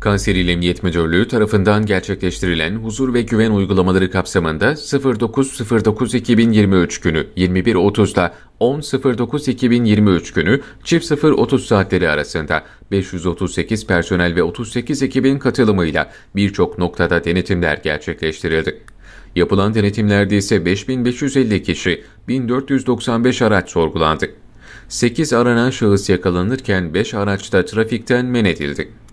Kanser İl Emniyet Müdürlüğü tarafından gerçekleştirilen huzur ve güven uygulamaları kapsamında 09.09.2023 günü 21.30'da 10.09.2023 günü çift 0.30 saatleri arasında 538 personel ve 38 ekibin katılımıyla birçok noktada denetimler gerçekleştirildi. Yapılan denetimlerde ise 5550 kişi, 1495 araç sorgulandı. 8 aranan şahıs yakalanırken 5 araçta trafikten men edildi.